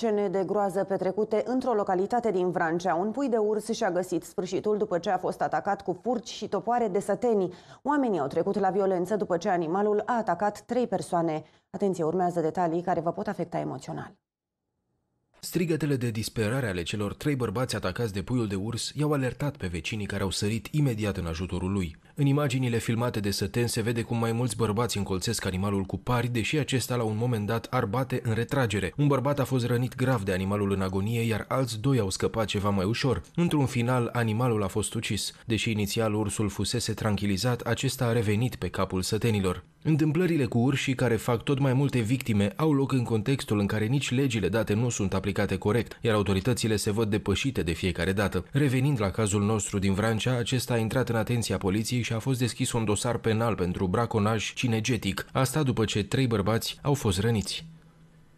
Scene de groază petrecute într-o localitate din Vrancea. Un pui de urs și-a găsit sfârșitul după ce a fost atacat cu furci și topoare de săteni. Oamenii au trecut la violență după ce animalul a atacat trei persoane. Atenție, urmează detalii care vă pot afecta emoțional. Strigătele de disperare ale celor trei bărbați atacați de puiul de urs i-au alertat pe vecinii care au sărit imediat în ajutorul lui. În imaginile filmate de Săten se vede cum mai mulți bărbați încolțesc animalul cu pari, deși acesta la un moment dat arbate în retragere. Un bărbat a fost rănit grav de animalul în agonie, iar alți doi au scăpat ceva mai ușor. Într-un final, animalul a fost ucis. Deși inițial ursul fusese tranquilizat, acesta a revenit pe capul sătenilor. Întâmplările cu urșii care fac tot mai multe victime au loc în contextul în care nici legile date nu sunt aplicate aplicate corect, iar autoritățile se văd depășite de fiecare dată. Revenind la cazul nostru din Vrancea, acesta a intrat în atenția poliției și a fost deschis un dosar penal pentru braconaj cinegetic, asta după ce trei bărbați au fost răniți.